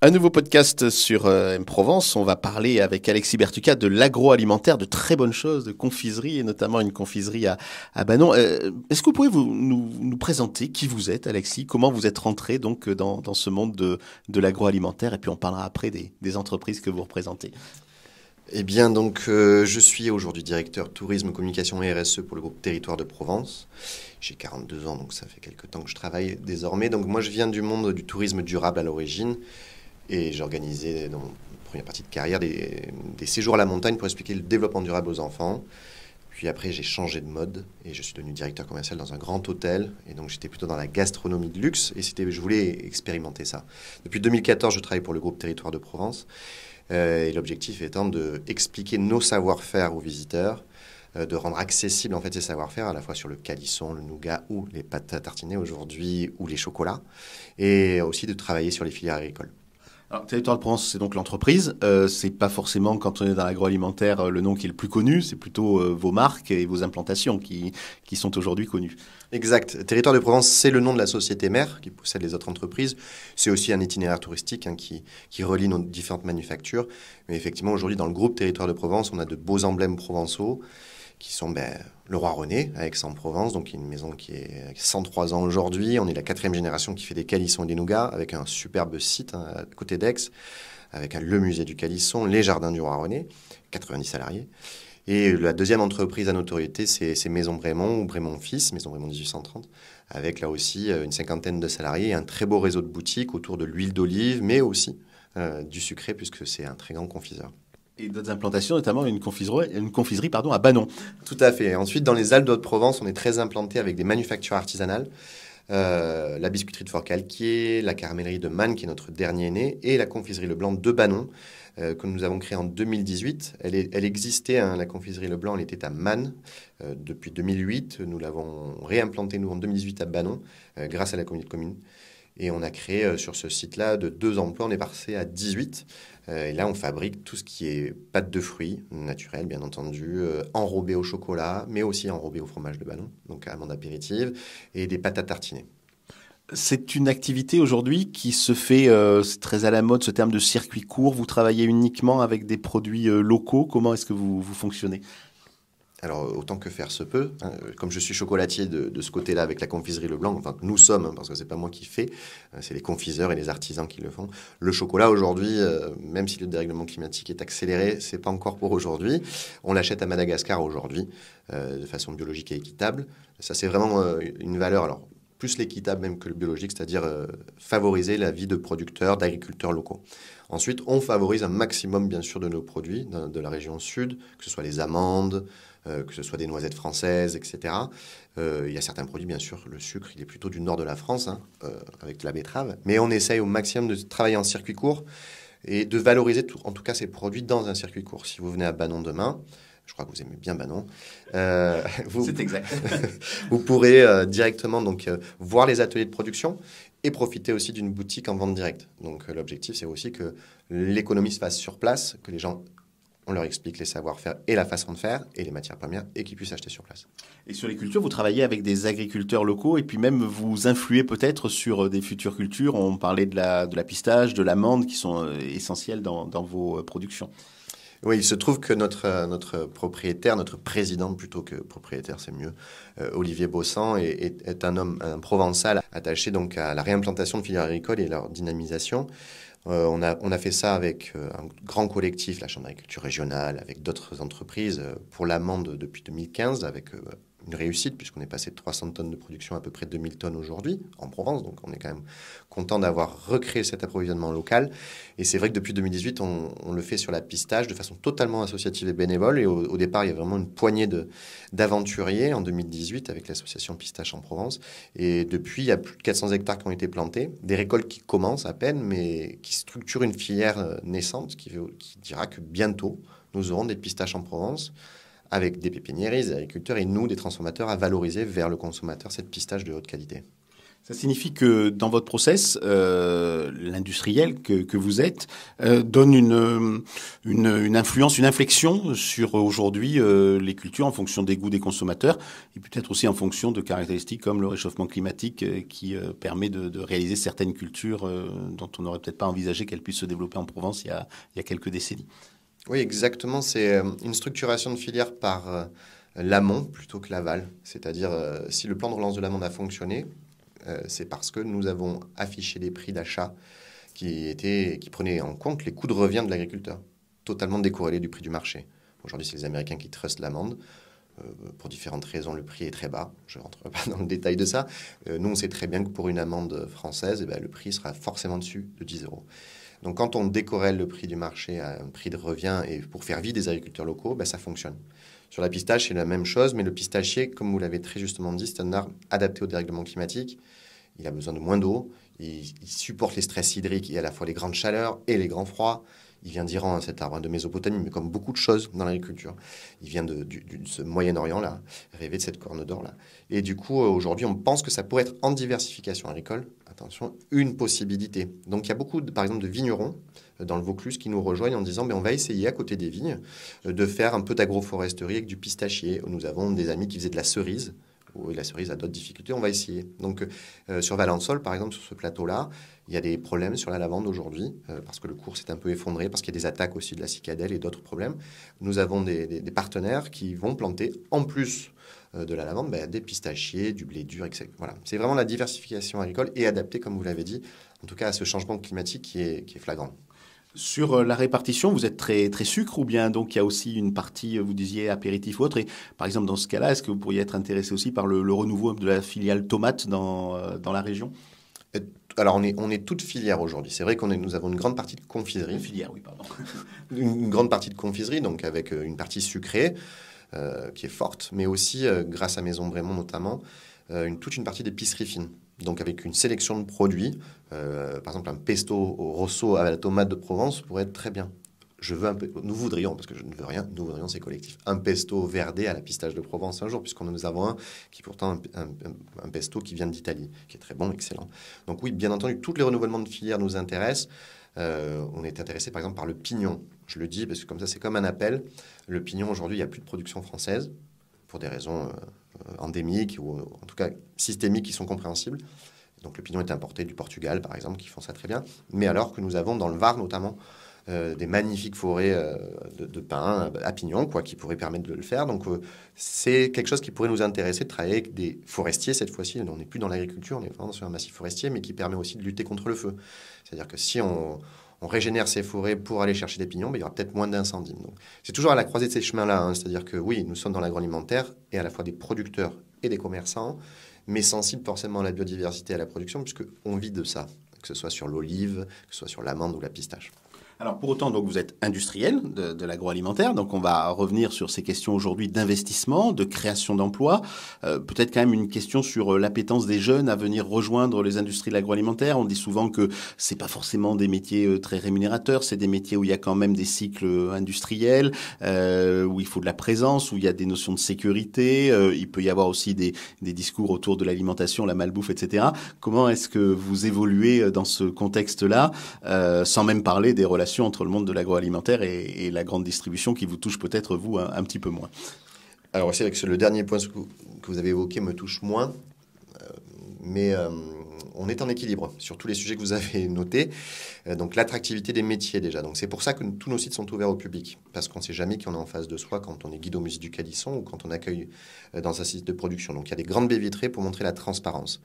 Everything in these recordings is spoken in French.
Un nouveau podcast sur euh, Provence. On va parler avec Alexis Bertuca de l'agroalimentaire, de très bonnes choses, de confiserie et notamment une confiserie à, à Banon. Euh, est-ce que vous pouvez nous, présenter qui vous êtes, Alexis Comment vous êtes rentré donc dans, ce monde de, de l'agroalimentaire Et puis on parlera après des, entreprises que vous représentez. Eh bien, donc, euh, je suis aujourd'hui directeur tourisme, communication et RSE pour le groupe Territoire de Provence. J'ai 42 ans, donc ça fait quelques temps que je travaille désormais. Donc, moi, je viens du monde du tourisme durable à l'origine. Et organisé, dans mon première partie de carrière des, séjours à la montagne pour expliquer le développement durable aux enfants. Puis après, j'ai changé de mode et je suis devenu directeur commercial dans un grand hôtel. Et donc, j'étais plutôt dans la gastronomie de luxe et c'était, je voulais expérimenter ça. Depuis 2014, je travaille pour le groupe Territoire de Provence. Euh, et l'objectif étant de expliquer nos savoir-faire aux visiteurs, euh, de rendre accessibles en fait ces savoir-faire à la fois sur le calisson, le nougat ou les pâtes à tartiner aujourd'hui ou les chocolats, et aussi de travailler sur les filières agricoles. Alors, Territoire de Provence, c'est donc l'entreprise. Euh, c'est pas forcément, quand on est dans l'agroalimentaire, euh, le nom qui est le plus connu. C'est plutôt euh, vos marques et vos implantations qui, qui sont aujourd'hui connues. Exact. Territoire de Provence, c'est le nom de la société mère qui possède les autres entreprises. C'est aussi un itinéraire touristique hein, qui, qui relie nos différentes manufactures. Mais effectivement, aujourd'hui, dans le groupe Territoire de Provence, on a de beaux emblèmes provençaux qui sont ben, le roi René à Aix-en-Provence, donc une maison qui est 103 ans aujourd'hui. On est la quatrième génération qui fait des calissons et des nougats avec un superbe site hein, à côté d'Aix, avec le musée du calisson, les jardins du roi René, 90 salariés. Et la deuxième entreprise à notoriété, c'est Maison Brémont ou Brémont Fils, Maison Brémont 1830, avec là aussi euh, une cinquantaine de salariés et un très beau réseau de boutiques autour de l'huile d'olive, mais aussi euh, du sucré, puisque c'est un très grand confiseur. Et d'autres implantations, notamment une confiserie, une confiserie pardon, à Banon. Tout à fait. ensuite, dans les Alpes haute provence on est très implanté avec des manufactures artisanales. Euh, la biscuiterie de Fort-Calquier, la caramellerie de Manne, qui est notre dernier né, et la confiserie Leblanc de Banon, euh, que nous avons créée en 2018. Elle, est, elle existait, hein, la confiserie Leblanc, elle était à Manne euh, depuis 2008. Nous l'avons réimplantée, nous, en 2018 à Bannon, grâce à la communauté commune. Et on a créé sur ce site-là de deux emplois, on est passé à 18. Euh, et là, on fabrique tout ce qui est pâte de fruits, naturelle bien entendu, euh, enrobée au chocolat, mais aussi enrobée au fromage de ballon, donc amande apéritive, et des pâtes à C'est une activité aujourd'hui qui se fait, euh, très à la mode ce terme de circuit court, vous travaillez uniquement avec des produits locaux, comment est-ce que vous, vous fonctionnez alors, autant que faire se peut, hein, comme je suis chocolatier de, ce côté-là avec la confiserie Leblanc, enfin, nous sommes, hein, parce que ce n'est pas moi qui fais, euh, c'est les confiseurs et les artisans qui le font. Le chocolat, aujourd'hui, euh, même si le dérèglement climatique est accéléré, c'est pas encore pour aujourd'hui. On l'achète à Madagascar aujourd'hui, euh, de façon biologique et équitable. Ça, c'est vraiment une valeur. Alors, plus l'équitable même que le biologique, c'est-à-dire favoriser la vie de producteurs, d'agriculteurs locaux. Ensuite, on favorise un maximum, bien sûr, de nos produits de, de la région sud, que ce soit les amandes, euh, que ce soit des noisettes françaises, etc. Euh, il y a certains produits, bien sûr, le sucre, il est plutôt du nord de la France, hein, euh, avec de la betterave. Mais on essaye au maximum de travailler en circuit court et de valoriser, tout, en tout cas, ces produits dans un circuit court. Si vous venez à Banon demain, je crois que vous aimez bien Banon. exact. vous pourrez directement donc voir les ateliers de production et profiter aussi d'une boutique en vente directe. Donc l'objectif, c'est aussi que l'économie se fasse sur place, que les gens on leur explique les savoir-faire et la façon de faire et les matières premières et qu'ils puissent acheter sur place. Et sur les cultures, vous travaillez avec des agriculteurs locaux et puis même vous influez peut-être sur euh, des futures cultures. On parlait de la, de la pistache, de l'amande qui sont euh, essentielles dans, vos euh, productions. Oui, il se trouve que notre, notre propriétaire, notre président plutôt que propriétaire, c'est mieux, Olivier Bossan, est, un homme un provençal attaché donc à la réimplantation de filières agricoles et leur dynamisation. Euh, on, a, on, a, fait ça avec euh, un grand collectif, la Chambre d'agriculture régionale, avec d'autres entreprises, euh, pour l'amende depuis 2015, avec une réussite, puisqu'on est passé de 300 tonnes de production à peu près 2000 tonnes aujourd'hui en Provence. Donc on est quand même content d'avoir recréé cet approvisionnement local. Et c'est vrai que depuis 2018, on, le fait sur la pistache de façon totalement associative et bénévole. Et au, départ, il y a vraiment une poignée d'aventuriers en 2018 avec l'association Pistache en Provence. Et depuis, il y a plus de 400 hectares qui ont été plantés, des récoltes qui commencent à peine, mais qui structurent une filière euh, naissante qui, qui dira que bientôt, nous aurons des pistaches en Provence avec des pépiniéristes, des agriculteurs et nous, des transformateurs, à valoriser vers le consommateur cette pistache de haute qualité. Ça signifie que dans votre process, euh, l'industriel que, vous êtes euh, donne une, influence, une inflexion sur aujourd'hui euh, les cultures en fonction des goûts des consommateurs et peut-être aussi en fonction de caractéristiques comme le réchauffement climatique qui permet de, réaliser certaines cultures dont on n'aurait peut-être pas envisagé qu'elles puissent se développer en Provence il y a quelques décennies. Oui, exactement. C'est euh, une structuration de filière par euh, l'amont plutôt que l'aval. C'est-à-dire, euh, si le plan de relance de l'amende a fonctionné, c'est parce que nous avons affiché des prix d'achat qui, qui prenaient en compte les coûts de revient de l'agriculteur, totalement décorrélés du prix du marché. Aujourd'hui, c'est les Américains qui trustent l'amende. pour différentes raisons, le prix est très bas. Je ne rentre pas dans le détail de ça. nous, on sait très bien que pour une amende française, eh ben, le prix sera forcément dessus de 10 euros. Donc quand on décorrèle le prix du marché à un prix de revient et pour faire vivre des agriculteurs locaux, ben, ça fonctionne. Sur la pistache, c'est la même chose, mais le pistachier, comme vous l'avez très justement dit, c'est un arbre adapté au dérèglement climatique. Il a besoin de moins d'eau, il supporte les stress hydriques et à la fois les grandes chaleurs et les grands froids. Il vient d'Iran, hein, cet arbre, de Mésopotamie, mais comme beaucoup de choses dans l'agriculture. Il vient de, ce Moyen-Orient-là, rêvé de cette corne d'or-là. Et du coup, euh, aujourd'hui, on pense que ça pourrait être en diversification agricole, attention, une possibilité. Donc il y a beaucoup, par exemple, de vignerons euh, dans le Vaucluse qui nous rejoignent en disant mais ben, on va essayer à côté des vignes euh, de faire un peu d'agroforesterie avec du pistachier. Nous avons des amis qui faisaient de la cerise. Où la cerise a d'autres difficultés, on va essayer. Donc, sur Valensole, par exemple, sur ce plateau-là, il y a des problèmes sur la lavande aujourd'hui, euh, parce que le cours s'est un peu effondré, parce qu'il y a des attaques aussi de la cicadelle et d'autres problèmes. Nous avons des, partenaires qui vont planter, en plus euh, de la lavande, bah, des pistachiers, du blé dur, etc. Voilà. C'est vraiment la diversification agricole et adaptée, comme vous l'avez dit, en tout cas à ce changement climatique qui est, flagrant. Sur euh, la répartition, vous êtes très, très sucre ou bien donc il y a aussi une partie, vous disiez, apéritif ou autre. Et par exemple, dans ce cas-là, est-ce que vous pourriez être intéressé aussi par le, renouveau de la filiale tomate dans, dans la région alors on est, on est toute filière aujourd'hui. C'est vrai qu'on nous avons une grande partie de confiserie. filière, oui, pardon. une, grande partie de confiserie, donc avec euh, une partie sucrée euh, qui est forte, mais aussi, euh, grâce à Maison Brémont notamment, une, toute une partie d'épicerie fine. Donc avec une sélection de produits, par exemple un pesto au rosso à la tomate de Provence pourrait être très bien je veux nous voudrions, parce que je ne veux rien, nous voudrions ces collectifs, un pesto verdé à la pistache de Provence un jour, puisqu'on nous avons un qui est pourtant un, pesto qui vient d'Italie, qui est très bon, excellent. Donc oui, bien entendu, tous les renouvellements de filières nous intéressent. Euh, on est intéressé par exemple par le pignon. Je le dis parce que comme ça, c'est comme un appel. Le pignon, aujourd'hui, il n'y a plus de production française, pour des raisons euh, endémiques ou en tout cas systémiques qui sont compréhensibles. Donc le pignon est importé du Portugal, par exemple, qui font ça très bien. Mais alors que nous avons dans le Var notamment euh, des magnifiques forêts euh, de, pins à pignons, quoi, qui pourraient permettre de le faire. Donc, euh, c'est quelque chose qui pourrait nous intéresser de travailler avec des forestiers cette fois-ci. On n'est plus dans l'agriculture, on est vraiment sur un massif forestier, mais qui permet aussi de lutter contre le feu. C'est-à-dire que si on, régénère ces forêts pour aller chercher des pignons, ben, il y aura peut-être moins d'incendies. Donc, c'est toujours à la croisée de ces chemins-là. Hein. C'est-à-dire que oui, nous sommes dans l'agroalimentaire et à la fois des producteurs et des commerçants, mais sensibles forcément à la biodiversité et à la production, puisqu'on vit de ça, que ce soit sur l'olive, que ce soit sur l'amande ou la pistache. Alors pour autant, donc vous êtes industriel de, l'agroalimentaire, donc on va revenir sur ces questions aujourd'hui d'investissement, de création d'emplois. Euh, peut-être quand même une question sur euh, l'appétence des jeunes à venir rejoindre les industries de l'agroalimentaire. On dit souvent que c'est pas forcément des métiers euh, très rémunérateurs, c'est des métiers où il y a quand même des cycles industriels, où il faut de la présence, où il y a des notions de sécurité. il peut y avoir aussi des, des discours autour de l'alimentation, la malbouffe, etc. Comment est-ce que vous évoluez dans ce contexte-là, sans même parler des relations entre le monde de l'agroalimentaire et, la grande distribution qui vous touche peut-être, vous, un, petit peu moins. Alors, c'est vrai que le dernier point que vous avez évoqué me touche moins, euh, mais euh, on est en équilibre sur tous les sujets que vous avez notés. Euh, donc, l'attractivité des métiers, déjà. Donc, c'est pour ça que tous nos sites sont ouverts au public, parce qu'on ne sait jamais qui on a en face de soi quand on est guide au musée du Calisson ou quand on accueille dans un site de production. Donc, il y a des grandes baies vitrées pour montrer la transparence.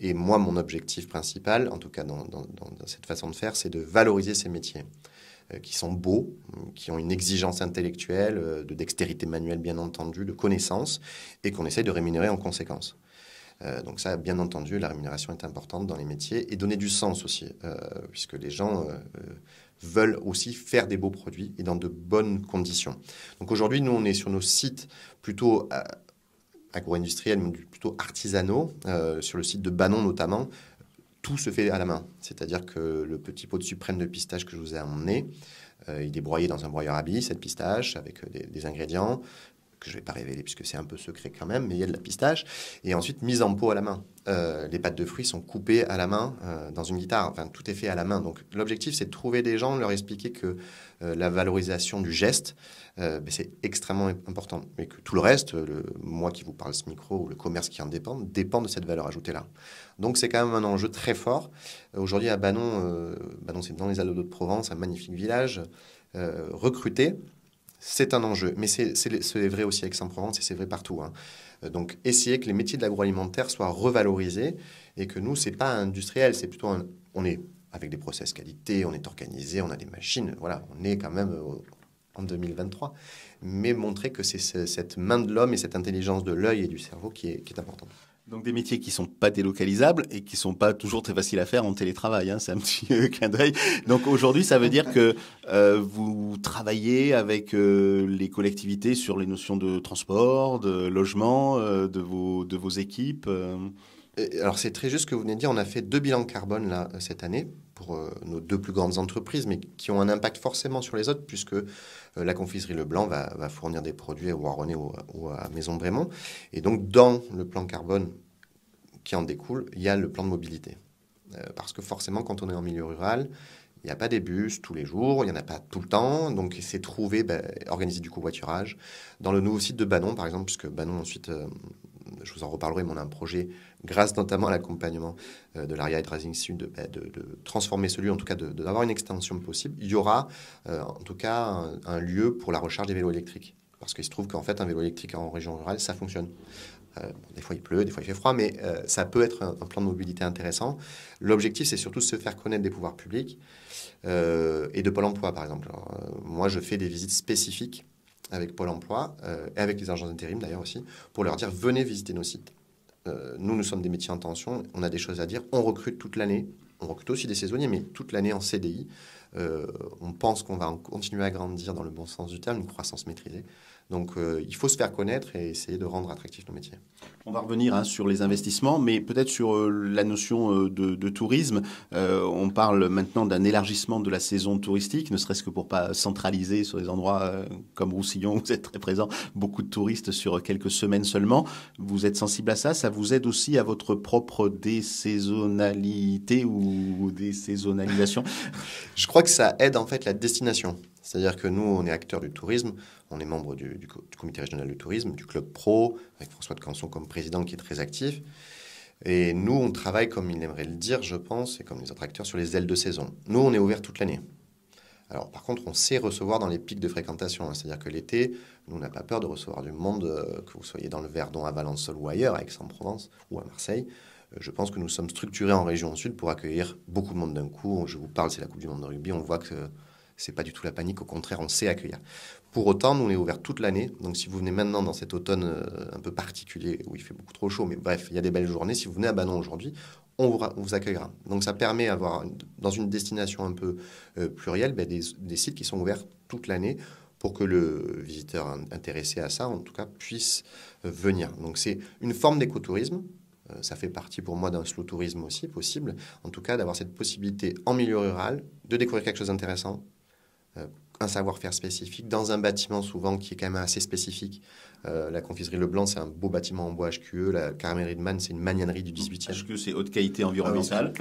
Et moi, mon objectif principal, en tout cas dans, cette façon de faire, c'est de valoriser ces métiers euh, qui sont beaux, qui ont une exigence intellectuelle, euh, de dextérité manuelle bien entendu, de connaissances, et qu'on essaye de rémunérer en conséquence. Euh, donc ça, bien entendu, la rémunération est importante dans les métiers et donner du sens aussi, puisque les gens veulent aussi faire des beaux produits et dans de bonnes conditions. Donc aujourd'hui, nous, on est sur nos sites plutôt agro-industriels, mais plutôt artisanaux, euh, sur le site de Banon notamment, tout se fait à la main. C'est-à-dire que le petit pot de suprême de pistache que je vous ai emmené, euh, il est broyé dans un broyeur à billes, cette pistache, avec euh, des ingrédients que je ne vais pas révéler puisque c'est un peu secret quand même, mais il y a de la pistache. Et ensuite, mise en pot à la main. Euh, les pâtes de fruits sont coupées à la main euh, dans une guitare. Enfin, tout est fait à la main. Donc, l'objectif, c'est de trouver des gens, leur expliquer que euh, la valorisation du geste, ben, c'est extrêmement important. Mais que tout le reste, moi qui vous parle ce micro ou le commerce qui en dépend, dépend de cette valeur ajoutée-là. Donc, c'est quand même un enjeu très fort. Aujourd'hui, à Banon, Banon c'est dans les Alpes de Provence, un magnifique village, recruter c'est un enjeu. Mais c'est vrai aussi avec Aix-en-Provence et c'est vrai partout. Hein. Euh, donc, essayer que les métiers de l'agroalimentaire soient revalorisés et que nous, ce c'est pas industriel, c'est plutôt on est avec des process qualité, on est organisé, on a des machines, voilà, on est quand même euh, en 2023. Mais montrer que c'est cette main de l'homme et cette intelligence de l'œil et du cerveau qui est, qui est importante. Donc des métiers qui sont pas délocalisables et qui sont pas toujours très faciles à faire en télétravail, hein, c'est un petit euh, clin d'œil. Donc aujourd'hui, ça veut dire que euh, vous travaillez avec euh, les collectivités sur les notions de transport, de logement, de vos de vos équipes. Alors c'est très juste ce que vous venez de dire. On a fait deux bilans carbone là cette année pour euh, nos deux plus grandes entreprises, mais qui ont un impact forcément sur les autres, puisque euh, la confiserie Leblanc va, va fournir des produits à Warrenay ou, à Maison Brémont. Et donc, dans le plan carbone qui en découle, il y a le plan de mobilité. Euh, parce que forcément, quand on est en milieu rural, il n'y a pas des bus tous les jours, il n'y en a pas tout le temps. Donc, c'est trouver, ben, organiser du covoiturage. Dans le nouveau site de Banon, par exemple, puisque Banon ensuite je vous en reparlerai, mais on a un projet, grâce notamment à l'accompagnement euh, de l'ARIA et Rising Sud, bah, de, transformer ce lieu, en tout cas d'avoir une extension possible. Il y aura euh, en tout cas un, lieu pour la recharge des vélos électriques. Parce qu'il se trouve qu'en fait, un vélo électrique en région rurale, ça fonctionne. Euh, des fois il pleut, des fois il fait froid, mais ça peut être un, plan de mobilité intéressant. L'objectif, c'est surtout de se faire connaître des pouvoirs publics et de Pôle emploi, par exemple. moi, je fais des visites spécifiques avec Pôle emploi euh, et avec les agents d'intérim d'ailleurs aussi, pour leur dire venez visiter nos sites. Euh, nous, nous sommes des métiers en tension, on a des choses à dire, on recrute toute l'année, on recrute aussi des saisonniers, mais toute l'année en CDI. Euh, on pense qu'on va continuer à grandir dans le bon sens du terme, une croissance maîtrisée. Donc euh, il faut se faire connaître et essayer de rendre attractif nos métier. On va revenir hein, sur les investissements, mais peut-être sur euh, la notion euh, de, de, tourisme. on parle maintenant d'un élargissement de la saison touristique, ne serait-ce que pour pas centraliser sur des endroits comme Roussillon, où vous êtes très présent, beaucoup de touristes sur quelques semaines seulement. Vous êtes sensible à ça Ça vous aide aussi à votre propre désaisonnalité ou désaisonnalisation Je crois que ça aide en fait la destination. C'est-à-dire que nous, on est acteur du tourisme, on est membre du, comité régional du tourisme, du club pro, avec François de Canson comme président qui est très actif. Et nous, on travaille, comme il aimerait le dire, je pense, et comme les autres acteurs, sur les ailes de saison. Nous, on est ouvert toute l'année. Alors, par contre, on sait recevoir dans les pics de fréquentation. Hein. C'est-à-dire que l'été, nous, on n'a pas peur de recevoir du monde, euh, que vous soyez dans le Verdon, à Valençol ou ailleurs, à Aix-en-Provence ou à Marseille. Euh, je pense que nous sommes structurés en région sud pour accueillir beaucoup de monde d'un coup. Je vous parle, c'est la Coupe du Monde de rugby. On voit que c'est pas du tout la panique, au contraire, on sait accueillir. Pour autant, nous, on est ouvert toute l'année. Donc, si vous venez maintenant dans cet automne euh, un peu particulier où il fait beaucoup trop chaud, mais bref, il y a des belles journées, si vous venez à Banon aujourd'hui, on vous, accueillera. Donc, ça permet d'avoir, dans une destination un peu euh, plurielle, ben, des, des sites qui sont ouverts toute l'année pour que le visiteur intéressé à ça, en tout cas, puisse euh, venir. Donc c'est une forme d'écotourisme. Ça fait partie pour moi d'un slow tourisme aussi possible, en tout cas d'avoir cette possibilité en milieu rural de découvrir quelque chose d'intéressant euh, un savoir-faire spécifique dans un bâtiment souvent qui est quand même assez spécifique. Euh, la confiserie Leblanc, c'est un beau bâtiment en bois HQE. La caramérie de Man, c'est une magnanerie du 18e. HQE, c'est haute qualité environnementale.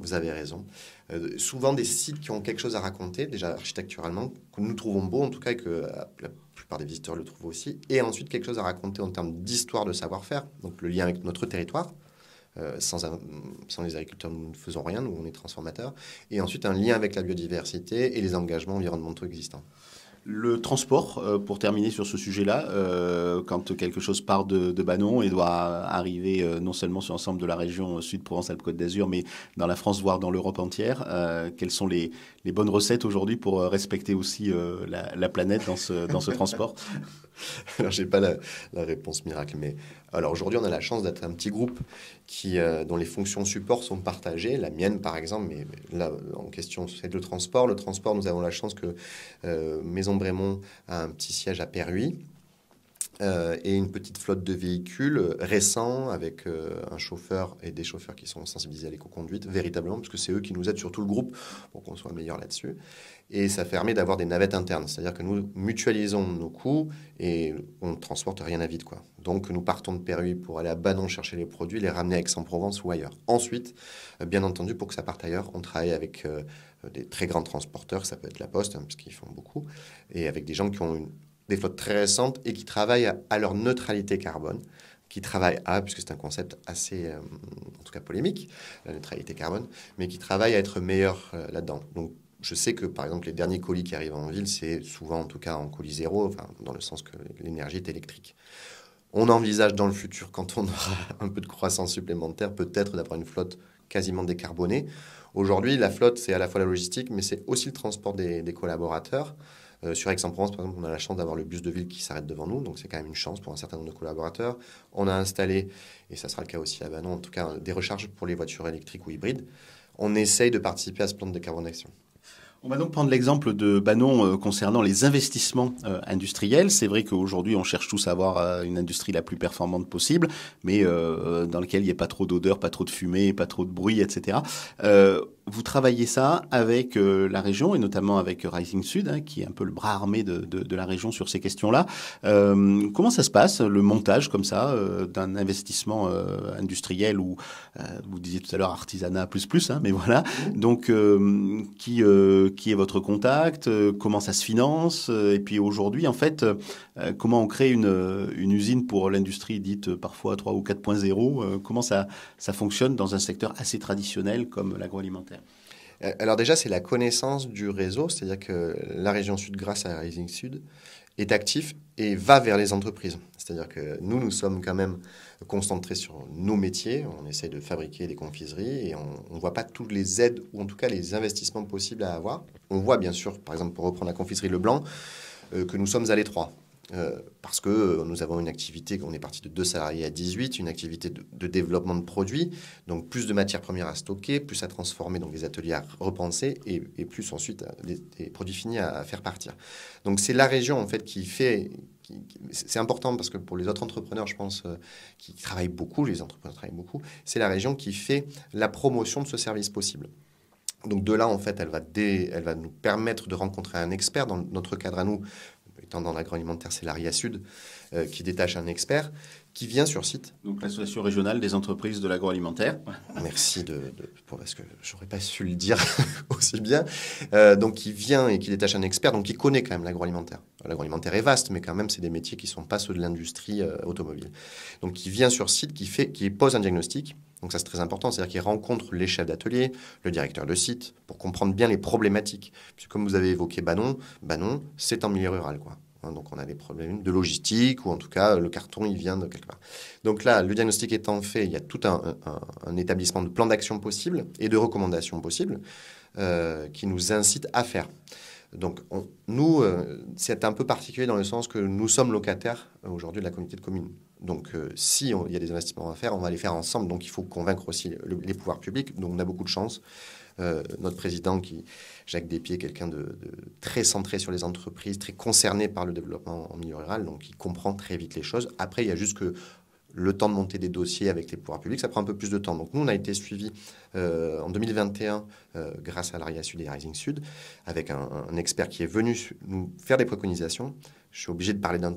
vous avez raison. Euh, souvent des sites qui ont quelque chose à raconter, déjà architecturalement, que nous trouvons beau en tout cas, et que la plupart des visiteurs le trouvent aussi. Et ensuite, quelque chose à raconter en termes d'histoire de savoir-faire, donc le lien avec notre territoire. Euh, sans, les agriculteurs, nous ne faisons rien, nous, on est transformateurs. Et ensuite, un lien avec la biodiversité et les engagements environnementaux existants. Le transport, euh, pour terminer sur ce sujet-là, euh, quand quelque chose part de, de Banon et doit arriver non seulement sur l'ensemble de la région Sud-Provence-Alpes-Côte d'Azur, mais dans la France, voire dans l'Europe entière, quelles sont les, bonnes recettes aujourd'hui pour respecter aussi la, planète dans ce, dans ce transport alors, j'ai pas la, réponse miracle, mais alors aujourd'hui, on a la chance d'être un petit groupe qui, euh, dont les fonctions support sont partagées. La mienne, par exemple, mais, là, en question, c'est le transport. Le transport, nous avons la chance que euh, Maison Brémont a un petit siège à Perruy. Euh, et une petite flotte de véhicules récents avec euh, un chauffeur et des chauffeurs qui sont sensibilisés à l'éco-conduite, véritablement, parce que c'est eux qui nous aident sur tout le groupe pour qu'on soit meilleur là-dessus. Et ça permet d'avoir des navettes internes, c'est-à-dire que nous mutualisons nos coûts et on ne transporte rien à vide. Quoi. Donc nous partons de Péruy pour aller à Banon chercher les produits, les ramener à Aix-en-Provence ou ailleurs. Ensuite, euh, bien entendu, pour que ça parte ailleurs, on travaille avec des très grands transporteurs, ça peut être la Poste, hein, parce qu'ils font beaucoup, et avec des gens qui ont une des flottes très récentes et qui travaillent à, leur neutralité carbone, qui travaillent à, puisque c'est un concept assez, euh, en tout cas polémique, la neutralité carbone, mais qui travaillent à être meilleurs euh, là-dedans. Donc, je sais que, par exemple, les derniers colis qui arrivent en ville, c'est souvent, en tout cas, en colis zéro, enfin, dans le sens que l'énergie est électrique. On envisage dans le futur, quand on aura un peu de croissance supplémentaire, peut-être d'avoir une flotte quasiment décarbonée. Aujourd'hui, la flotte, c'est à la fois la logistique, mais c'est aussi le transport des collaborateurs. Euh, sur Aix-en-Provence, par exemple, on a la chance d'avoir le bus de ville qui s'arrête devant nous, donc c'est quand même une chance pour un certain nombre de collaborateurs. On a installé, et ça sera le cas aussi à Banon, en tout cas, des recharges pour les voitures électriques ou hybrides. On essaye de participer à ce plan de décarbonation. On va donc prendre l'exemple de Banon euh, concernant les investissements euh, industriels. C'est vrai qu'aujourd'hui, on cherche tous à avoir une industrie la plus performante possible, mais dans laquelle il n'y ait pas trop d'odeur, pas trop de fumée, pas trop de bruit, etc vous travaillez ça avec euh, la région et notamment avec Rising Sud, hein, qui est un peu le bras armé de, la région sur ces questions-là. Euh, comment ça se passe, le montage comme ça euh, d'un investissement industriel ou, vous disiez tout à l'heure, artisanat plus plus, hein, mais voilà. Mm-hmm. Donc, qui, qui est votre contact Comment ça se finance Et puis aujourd'hui, en fait, comment on crée une, usine pour l'industrie dite parfois 3 ou 4.0 Comment ça, ça fonctionne dans un secteur assez traditionnel comme l'agroalimentaire euh, alors déjà, c'est la connaissance du réseau, c'est-à-dire que la région Sud, grâce à Rising Sud, est active et va vers les entreprises. C'est-à-dire que nous, nous sommes quand même concentrés sur nos métiers. On essaie de fabriquer des confiseries et on ne voit pas toutes les aides ou en tout cas les investissements possibles à avoir. On voit bien sûr, par exemple, pour reprendre la confiserie Leblanc, euh, que nous sommes à l'étroit. Euh, parce que euh, nous avons une activité, on est parti de deux salariés à 18, une activité de, développement de produits, donc plus de matières premières à stocker, plus à transformer, donc des ateliers à repenser, et, plus ensuite euh, des, produits finis à, faire partir. Donc c'est la région en fait qui fait... c'est important parce que pour les autres entrepreneurs, je pense, qui travaillent beaucoup, les entrepreneurs travaillent beaucoup, c'est la région qui fait la promotion de ce service possible. Donc de là, en fait, elle va, elle va nous permettre de rencontrer un expert. Dans notre cadre à nous, dans l'agroalimentaire, c'est l'ARIA Sud euh, qui détache un expert qui vient sur site. Donc l'association régionale des entreprises de l'agroalimentaire. Merci de, parce que j'aurais pas su le dire aussi bien. Euh, donc qui vient et qui détache un expert, donc qui connaît quand même l'agroalimentaire. L'agroalimentaire est vaste, mais quand même c'est des métiers qui sont pas ceux de l'industrie euh, automobile. Donc qui vient sur site, qui fait, qui pose un diagnostic donc ça c'est très important, c'est-à-dire qu'ils rencontrent les chefs d'atelier, le directeur de site, pour comprendre bien les problématiques. Puisque comme vous avez évoqué Banon, Banon c'est en milieu rural quoi. Hein, donc on a des problèmes de logistique ou en tout cas le carton il vient de quelque part. Donc là, le diagnostic étant fait, il y a tout un, établissement de plans d'action possible et de recommandations possibles euh, qui nous incite à faire. Donc, nous, euh, c'est un peu particulier dans le sens que nous sommes locataires euh, aujourd'hui de la communauté de communes. Donc, s'il euh, si il y a des investissements à faire, on va les faire ensemble. Donc, il faut convaincre aussi les pouvoirs publics. Donc, on a beaucoup de chance. Euh, notre président, qui, Jacques Despieds, quelqu'un de, très centré sur les entreprises, très concerné par le développement en milieu rural, donc il comprend très vite les choses. Après, il y a juste que le temps de monter des dossiers avec les pouvoirs publics, ça prend un peu plus de temps. Donc nous, on a été suivis euh, en 2021 grâce à l'ARIA Sud et Rising Sud, avec un, expert qui est venu nous faire des préconisations. Je suis obligé de parler d'un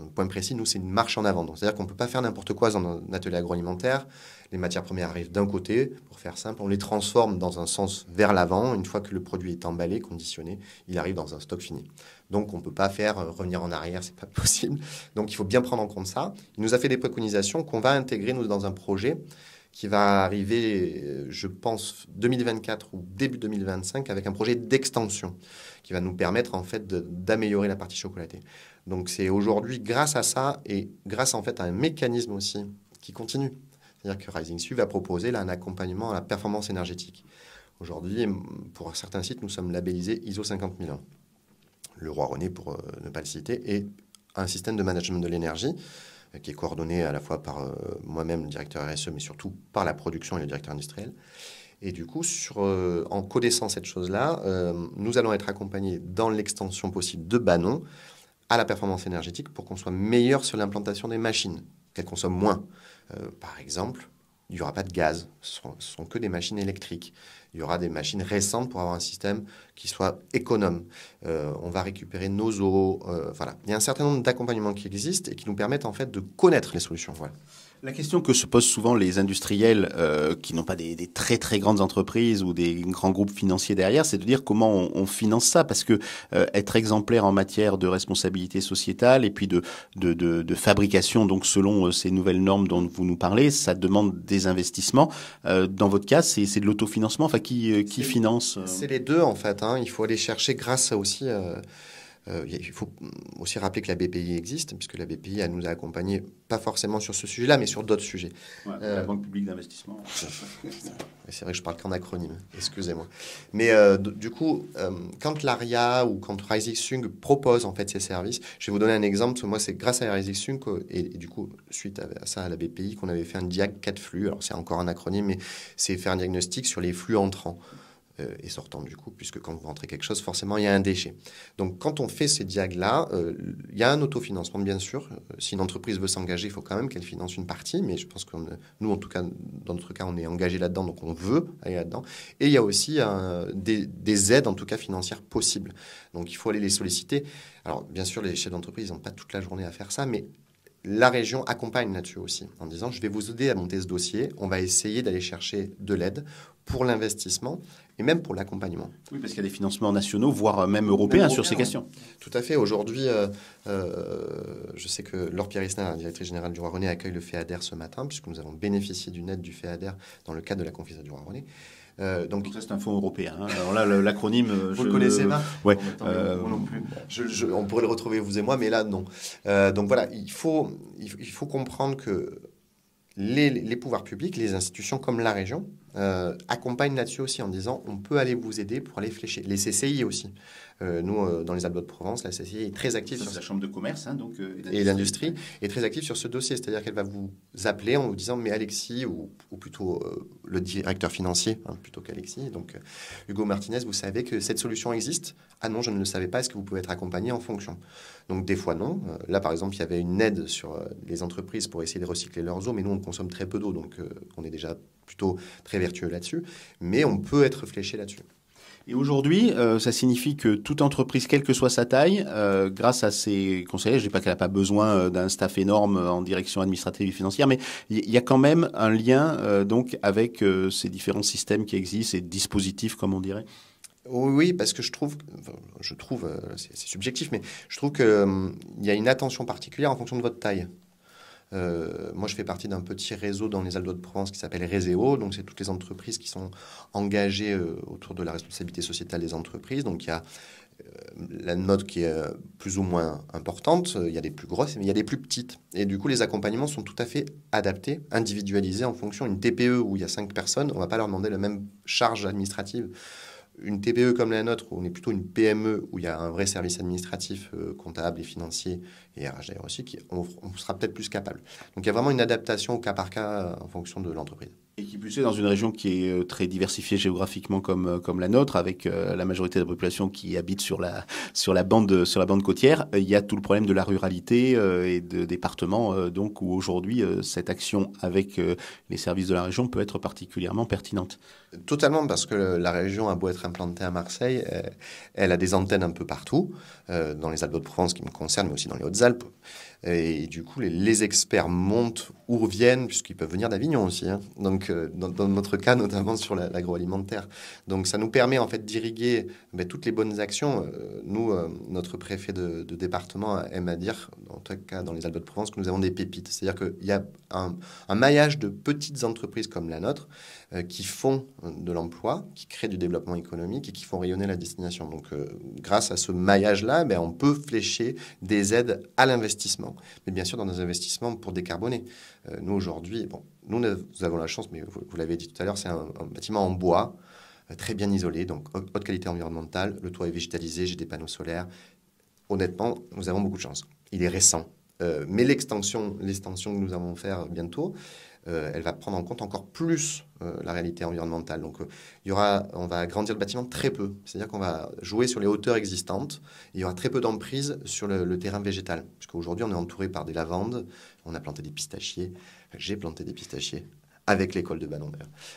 un point précis, nous, c'est une marche en avant. C'est-à-dire qu'on ne peut pas faire n'importe quoi dans un atelier agroalimentaire. Les matières premières arrivent d'un côté, pour faire simple, on les transforme dans un sens vers l'avant. Une fois que le produit est emballé, conditionné, il arrive dans un stock fini. Donc on ne peut pas faire euh, revenir en arrière, c'est pas possible. Donc il faut bien prendre en compte ça. Il nous a fait des préconisations qu'on va intégrer, nous, dans un projet qui va arriver, je pense, 2024 ou début 2025, avec un projet d'extension qui va nous permettre en fait d'améliorer la partie chocolatée. Donc c'est aujourd'hui grâce à ça et grâce en fait à un mécanisme aussi qui continue. C'est-à-dire que Rising Su va proposer là, un accompagnement à la performance énergétique. Aujourd'hui, pour certains sites, nous sommes labellisés ISO 50 000 ans. Le roi René, pour euh, ne pas le citer, est un système de management de l'énergie euh, qui est coordonnée à la fois par euh, moi-même, le directeur RSE, mais surtout par la production et le directeur industriel. Et du coup, euh, en connaissant cette chose-là, nous allons être accompagnés dans l'extension possible de Banon à la performance énergétique pour qu'on soit meilleur sur l'implantation des machines, qu'elles consomment moins. par exemple, il n'y aura pas de gaz, ce sont que des machines électriques. Il y aura des machines récentes pour avoir un système qui soit économe. Euh, on va récupérer nos euros. voilà. Il y a un certain nombre d'accompagnements qui existent et qui nous permettent en fait de connaître les solutions. Voilà. La question que se posent souvent les industriels euh, qui n'ont pas des, des, très très grandes entreprises ou des grands groupes financiers derrière, c'est de dire comment on, finance ça, parce que euh, être exemplaire en matière de responsabilité sociétale et puis de, de, de, de fabrication, donc selon euh, ces nouvelles normes dont vous nous parlez, ça demande des investissements. dans votre cas, c'est de l'autofinancement, enfin qui, qui finance C'est les deux en fait. Hein. Il faut aller chercher grâce à aussi euh, il faut aussi rappeler que la BPI existe, puisque la BPI elle nous a accompagnés, pas forcément sur ce sujet-là, mais sur d'autres sujets. la euh, Banque publique d'investissement. c'est vrai que je parle qu'en acronyme, excusez-moi. Mais euh, du coup, quand l'ARIA ou quand Rising propose en fait ces services, je vais vous donner un exemple, moi c'est grâce à Rising et, du coup, suite à ça, à la BPI, qu'on avait fait un diag 4 flux. Alors c'est encore un acronyme, mais c'est faire un diagnostic sur les flux entrants. Euh, et sortant du coup, puisque quand vous rentrez quelque chose, forcément, il y a un déchet. Donc, quand on fait ces diags-là, euh, il y a un autofinancement, bien sûr. Euh, si une entreprise veut s'engager, il faut quand même qu'elle finance une partie, mais je pense que nous, en tout cas, dans notre cas, on est engagé là-dedans, donc on veut aller là-dedans. Et il y a aussi des, des, aides, en tout cas financières, possibles. Donc, il faut aller les solliciter. Alors, bien sûr, les chefs d'entreprise n'ont pas toute la journée à faire ça, mais la région accompagne là-dessus aussi, en disant je vais vous aider à monter ce dossier, on va essayer d'aller chercher de l'aide pour l'investissement et même pour l'accompagnement. Oui, parce qu'il y a des financements nationaux, voire même européens, sur ces questions. Tout à fait. Aujourd'hui, euh, euh, je sais que Laure la directrice générale du Roi-René, accueille le FEADER ce matin, puisque nous avons bénéficié d'une aide du FEADER dans le cadre de la conférence du Roi-René. Euh, donc, il ça, c'est un fonds européen. Hein. Alors là, l'acronyme. vous le connaissez pas ouais. Bah, on pourrait le retrouver, vous et moi, mais là, non. donc voilà, il faut, il, faut comprendre que les, les pouvoirs publics, les institutions comme la région, euh, accompagne là-dessus aussi en disant on peut aller vous aider pour aller flécher. Les CCI aussi. Euh, nous, euh, dans les Alpes de Provence, la CCI est très active. Sur sa chambre de commerce hein, donc, et l'industrie est très active sur ce dossier. C'est-à-dire qu'elle va vous appeler en vous disant Mais Alexis, ou, ou plutôt le directeur financier, hein, plutôt qu'Alexis, donc Hugo Martinez, vous savez que cette solution existe Ah non, je ne le savais pas. Est-ce que vous pouvez être accompagné en fonction Donc, des fois, non. là, par exemple, il y avait une aide sur les entreprises pour essayer de recycler leurs eaux, mais nous, on consomme très peu d'eau, donc on est déjà plutôt très vertueux là-dessus, mais on peut être fléché là-dessus. Et aujourd'hui, euh, ça signifie que toute entreprise, quelle que soit sa taille, euh, grâce à ses conseillers, je ne dis pas qu'elle n'a pas besoin euh, d'un staff énorme en direction administrative et financière, mais il y, a quand même un lien donc avec ces différents systèmes qui existent ces dispositifs, comme on dirait. Oh oui, parce que je trouve, je trouve, c'est subjectif, mais je trouve qu'il y a une attention particulière en fonction de votre taille. Euh, moi, je fais partie d'un petit réseau dans les Alpes de Provence qui s'appelle Réseo Donc, c'est toutes les entreprises qui sont engagées euh, autour de la responsabilité sociétale des entreprises. Donc, il y a euh, la note qui est plus ou moins importante, il y a des plus grosses, mais il y a des plus petites. Et du coup, les accompagnements sont tout à fait adaptés, individualisés en fonction. Une TPE où il y a cinq personnes, on ne va pas leur demander la même charge administrative une TPE comme la nôtre, où on est plutôt une PME, où il y a un vrai service administratif, euh, comptable et financier, et RH aussi, qui, on, sera peut-être plus capable. Donc il y a vraiment une adaptation au cas par cas euh, en fonction de l'entreprise. Et qui plus est, dans une région qui est euh, très diversifiée géographiquement comme, comme la nôtre, avec la majorité de la population qui habite sur la, sur la, bande, sur la bande côtière, il y a tout le problème de la ruralité et de départements, donc où aujourd'hui, cette action avec les services de la région peut être particulièrement pertinente. Totalement, parce que la région a beau être implantée à Marseille, euh, elle a des antennes un peu partout, euh, dans les Alpes-de-Provence qui me concernent, mais aussi dans les Hautes-Alpes. Et du coup, les, experts montent ou reviennent, puisqu'ils peuvent venir d'Avignon aussi. Hein. Donc, euh, dans, notre cas, notamment sur l'agroalimentaire. Donc, ça nous permet en fait d'irriguer ben, toutes les bonnes actions. Nous, notre préfet de, département aime à dire, en tout cas dans les Alpes-de-Provence, que nous avons des pépites. C'est-à-dire qu'il y a un maillage de petites entreprises comme la nôtre euh, qui font de l'emploi, qui créent du développement économique et qui font rayonner la destination. Donc, euh, grâce à ce maillage-là, ben, on peut flécher des aides à l'investissement, mais bien sûr dans nos investissements pour décarboner. Euh, nous, aujourd'hui, nous, avons la chance, mais vous, l'avez dit tout à l'heure, c'est un, bâtiment en bois, très bien isolé, donc haute qualité environnementale, le toit est végétalisé, j'ai des panneaux solaires. Honnêtement, nous avons beaucoup de chance. Il est récent. Euh, mais l'extension, que nous allons faire bientôt, euh, elle va prendre en compte encore plus euh, la réalité environnementale. Donc, on va agrandir le bâtiment très peu. C'est-à-dire qu'on va jouer sur les hauteurs existantes. Il y aura très peu d'emprise sur le, terrain végétal. Puisqu'aujourd'hui, on est entouré par des lavandes. On a planté des pistachiers. J'ai planté des pistachiers avec l'école de Ballon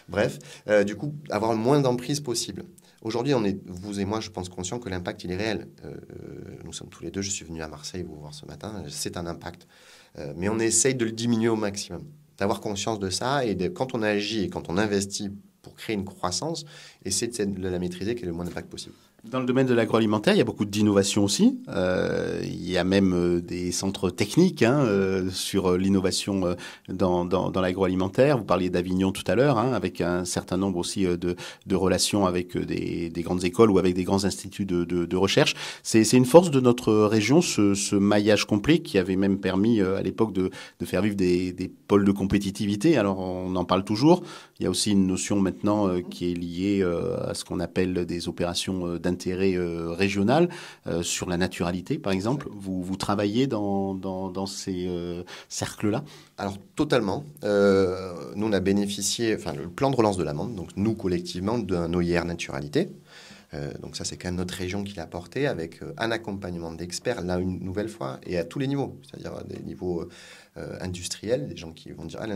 Bref, du coup, avoir le moins d'emprise possible. Aujourd'hui, on est, vous et moi, je pense conscient que l'impact, il est réel. Euh, euh, nous sommes tous les deux, je suis venu à Marseille vous voir ce matin, c'est un impact. Euh, mais on essaye de le diminuer au maximum, d'avoir conscience de ça. Et de, quand on agit et quand on investit pour créer une croissance, essayer de la maîtriser qui est le moins d'impact possible. Dans le domaine de l'agroalimentaire, il y a beaucoup d'innovations aussi. Euh, il y a même euh, des centres techniques hein, euh, sur euh, l'innovation dans, dans, dans l'agroalimentaire. Vous parliez d'Avignon tout à l'heure, hein, avec un certain nombre aussi de, de relations avec des, des, grandes écoles ou avec des grands instituts de, de, de recherche. C'est une force de notre région, ce, ce, maillage complet qui avait même permis à l'époque de, faire vivre des, des, pôles de compétitivité. Alors on en parle toujours. Il y a aussi une notion maintenant euh, qui est liée euh, à ce qu'on appelle des opérations euh, d'intérêt régional sur la naturalité, par exemple. Vous, travaillez dans, dans ces cercles-là Alors totalement. nous, on a bénéficié, enfin, le plan de relance de l'amende, donc nous collectivement, d'un OIR naturalité euh, donc ça, c'est quand même notre région qui l'a porté avec euh, un accompagnement d'experts, là une nouvelle fois, et à tous les niveaux, c'est-à-dire des niveaux euh, industriels, des gens qui vont dire, ah,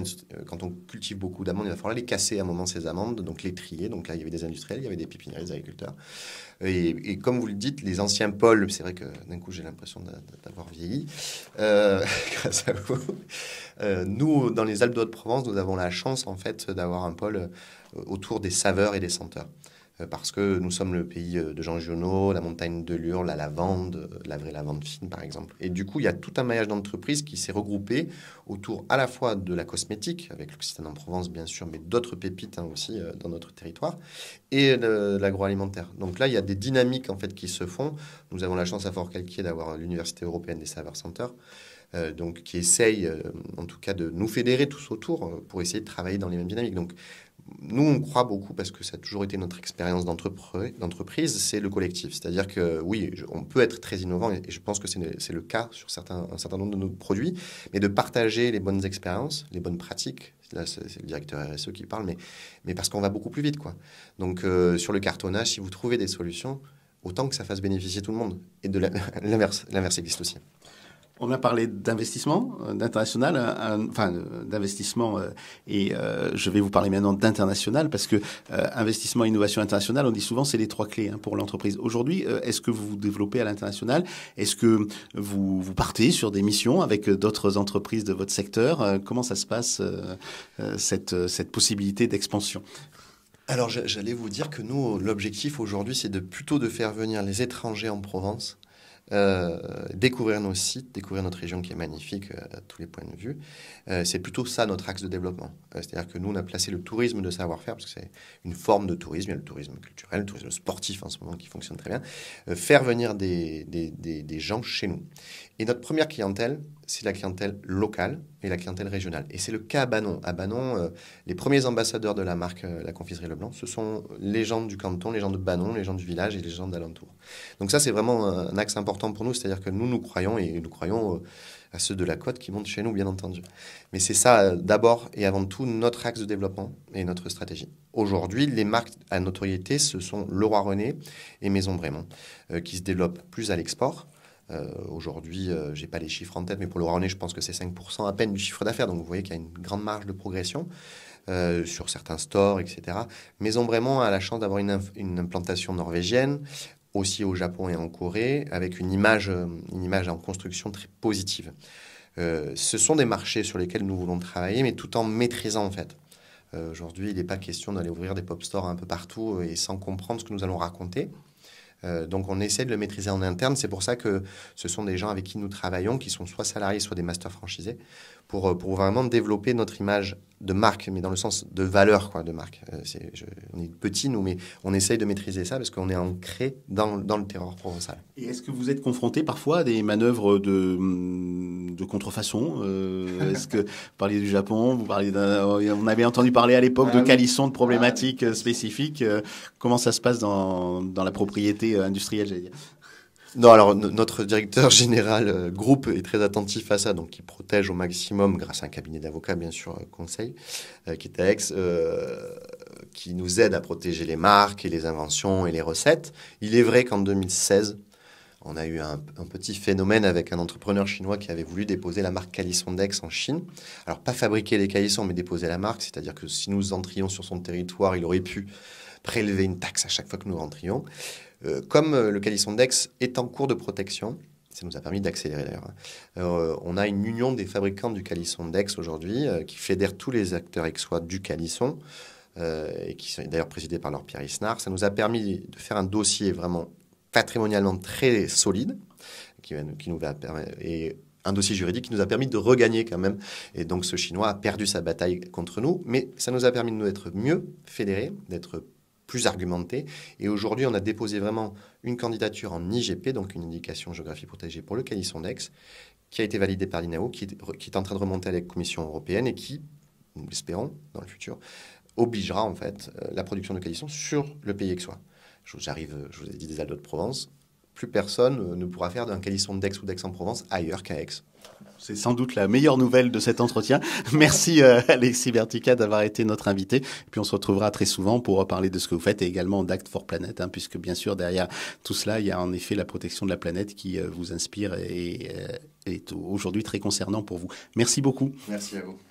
quand on cultive beaucoup d'amandes, il va falloir les casser à un moment ces amandes, donc les trier. Donc là, il y avait des industriels, il y avait des pépinières, des agriculteurs. Et, et, comme vous le dites, les anciens pôles, c'est vrai que d'un coup, j'ai l'impression d'avoir vieilli grâce à vous. nous, dans les Alpes de Haute-Provence, nous avons la chance, en fait, d'avoir un pôle autour des saveurs et des senteurs. Euh, parce que nous sommes le pays euh, de Jean Giono, la montagne de Lure, la lavande, euh, la vraie lavande fine par exemple. Et du coup, il y a tout un maillage d'entreprises qui s'est regroupé autour à la fois de la cosmétique, avec l'Occitane en Provence bien sûr, mais d'autres pépites hein, aussi dans notre territoire, et de l'agroalimentaire. Donc là, il y a des dynamiques en fait qui se font. Nous avons la chance à Fort-Calquier d'avoir l'Université européenne des saveurs Center. donc, qui essaye en tout cas de nous fédérer tous autour pour essayer de travailler dans les mêmes dynamiques. Donc, nous, on croit beaucoup, parce que ça a toujours été notre expérience d'entreprise, c'est le collectif. C'est-à-dire que oui, on peut être très innovant, et je pense que c'est le cas sur un certain nombre de nos produits, mais de partager les bonnes expériences, les bonnes pratiques. Là, c'est le directeur RSE qui parle, mais, parce qu'on va beaucoup plus vite. quoi. Donc, euh, sur le cartonnage, si vous trouvez des solutions, autant que ça fasse bénéficier tout le monde. Et de l'inverse existe aussi. On a parlé d'investissement, euh, d'international, euh, enfin euh, d'investissement, et je vais vous parler maintenant d'international parce que investissement, innovation internationale, on dit souvent c'est les trois clés hein, pour l'entreprise. Aujourd'hui, est-ce que vous vous développez à l'international Est-ce que vous, partez sur des missions avec d'autres entreprises de votre secteur Comment ça se passe cette, possibilité d'expansion alors j'allais vous dire que nous, l'objectif aujourd'hui, c'est plutôt de faire venir les étrangers en Provence euh, découvrir nos sites, découvrir notre région qui est magnifique euh, à tous les points de vue. Euh, c'est plutôt ça notre axe de développement. C'est-à-dire que nous, on a placé le tourisme de savoir-faire, parce que c'est une forme de tourisme, il le tourisme culturel, le tourisme sportif en ce moment qui fonctionne très bien, faire venir des gens chez nous. Et notre première clientèle, c'est la clientèle locale et la clientèle régionale. Et c'est le cas à Banon. À Banon, euh, les premiers ambassadeurs de la marque euh, La Confiserie Leblanc, ce sont les gens du canton, les gens de Banon, les gens du village et les gens d'alentour. Donc ça, c'est vraiment un, axe important pour nous. C'est-à-dire que nous, nous croyons et nous croyons euh, à ceux de la côte qui montent chez nous, bien entendu. Mais c'est ça, d'abord et avant tout, notre axe de développement et notre stratégie. Aujourd'hui, les marques à notoriété, ce sont Leroy René et Maison Brémont, qui se développent plus à l'export euh, aujourd'hui, euh, j'ai je n'ai pas les chiffres en tête, mais pour le Rouennais, je pense que c'est 5% à peine du chiffre d'affaires. Donc vous voyez qu'il y a une grande marge de progression euh, sur certains stores, etc. Maison Vraiment a la chance d'avoir une, une, implantation norvégienne, aussi au Japon et en Corée, avec une image, une image en construction très positive. ce sont des marchés sur lesquels nous voulons travailler, mais tout en maîtrisant en fait. Aujourd'hui, il n'est pas question d'aller ouvrir des pop stores un peu partout et sans comprendre ce que nous allons raconter. Euh, donc on essaie de le maîtriser en interne. C'est pour ça que ce sont des gens avec qui nous travaillons, qui sont soit salariés, soit des masters franchisés, pour, euh, pour vraiment développer notre image de marque, mais dans le sens de valeur quoi, de marque. Euh, on est petit, nous, mais on essaye de maîtriser ça parce qu'on est ancré dans, dans le terroir provençal. Et est-ce que vous êtes confronté parfois à des manœuvres de hum, de contrefaçon. Euh, est-ce que vous parliez du Japon Vous parliez euh, On avait entendu parler à l'époque de ah calissons, de ah problématiques euh, spécifiques. Comment ça se passe dans, la propriété industrielle, j'allais dire non, alors notre directeur général groupe est très attentif à ça, donc il protège au maximum, grâce à un cabinet d'avocats bien sûr, conseil, qui est à qui nous aide à protéger les marques et les inventions et les recettes. Il est vrai qu'en 2016, on a eu un, petit phénomène avec un entrepreneur chinois qui avait voulu déposer la marque Calisson Dex en Chine. Alors, pas fabriquer les calissons, mais déposer la marque, c'est-à-dire que si nous entrions sur son territoire, il aurait pu prélever une taxe à chaque fois que nous rentrions. Euh, comme euh, le Calisson Dex est en cours de protection, ça nous a permis d'accélérer d'ailleurs. Hein, euh, on a une union des fabricants du calisson Dex aujourd'hui qui fédère tous les acteurs soit du calisson et qui sont d'ailleurs présidés par leur Pierre Isnard. Ça nous a permis de faire un dossier vraiment patrimonialement très solide, qui, nous va et un dossier juridique qui nous a permis de regagner quand même. Et donc ce Chinois a perdu sa bataille contre nous, mais ça nous a permis de nous être mieux fédérés, d'être plus argumentés. Et aujourd'hui, on a déposé vraiment une candidature en IGP, donc une indication géographie protégée pour le d'Aix, qui a été validée par l'INAO, qui, est en train de remonter à la Commission européenne et qui, nous l'espérons dans le futur, obligera en fait euh, la production de calisson sur le pays aixois j'arrive, je vous ai dit des Alpes de Provence, plus personne ne pourra faire d'un calisson d'Aix ou d'Aix-en-Provence ailleurs qu'à Aix. C'est sans doute la meilleure nouvelle de cet entretien. Merci euh, Alexis Bertica d'avoir été notre invité. puis on se retrouvera très souvent pour parler de ce que vous faites et également d'Act for Planet, hein, puisque bien sûr derrière tout cela, il y a en effet la protection de la planète qui euh, vous inspire et euh, est aujourd'hui très concernant pour vous. Merci beaucoup. Merci à vous.